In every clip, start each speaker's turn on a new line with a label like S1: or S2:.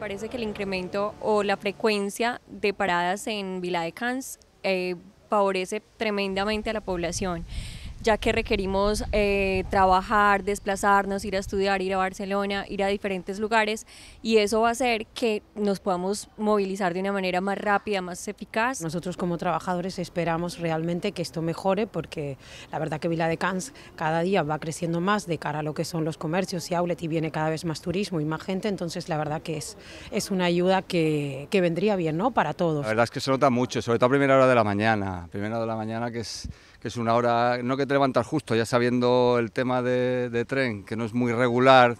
S1: parece que el incremento o la frecuencia de paradas en Vila de Cans eh, favorece tremendamente a la población ya que requerimos eh, trabajar, desplazarnos, ir a estudiar, ir a Barcelona, ir a diferentes lugares y eso va a hacer que nos podamos movilizar de una manera más rápida, más eficaz.
S2: Nosotros como trabajadores esperamos realmente que esto mejore porque la verdad que Vila de Cans cada día va creciendo más de cara a lo que son los comercios y outlet y viene cada vez más turismo y más gente, entonces la verdad que es, es una ayuda que, que vendría bien ¿no? para todos.
S3: La verdad es que se nota mucho, sobre todo a primera hora de la mañana, primera hora de la mañana que es que es una hora, no que te levantas justo, ya sabiendo el tema de, tren, que no es muy regular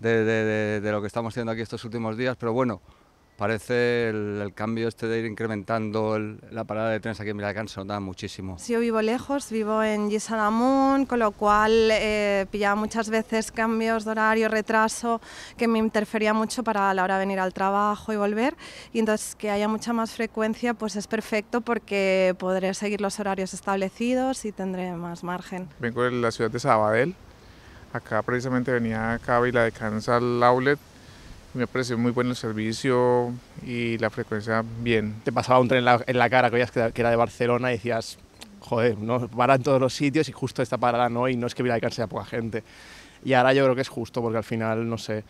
S3: de, lo que estamos haciendo aquí estos últimos días, pero bueno, parece el, cambio este de ir incrementando la parada de trenes aquí en Miracán se muchísimo.
S4: Sí, yo vivo lejos, vivo en Gisalamun, con lo cual eh, pillaba muchas veces cambios de horario, retraso, que me interfería mucho para la hora de venir al trabajo y volver. Y entonces que haya mucha más frecuencia, pues es perfecto porque podré seguir los horarios establecidos y tendré más margen.
S5: Vengo de la ciudad de Sabadell. Acá precisamente venía acá a Vila de Cansa al outlet me parecido muy bueno el servicio y la frecuencia bien. Te pasaba un tren en la, cara que que era de Barcelona y decías, joder, no en todos los sitios y justo esta parada no, y no es que Cans sea poca gente. Y ahora yo creo que es justo, porque al final, no sé,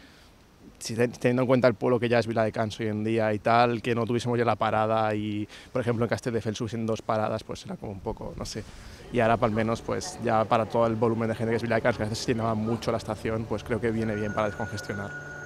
S5: teniendo en cuenta el pueblo que ya es Vila de Canso hoy en día y tal, que no tuviésemos ya la parada y, por ejemplo, en Castelldefels hubiesen dos paradas, pues era como un poco, no sé. Y ahora, al menos, pues ya para todo el volumen de gente que es Vila de Cans, que a veces se llenaba mucho la estación, pues creo que viene bien para descongestionar.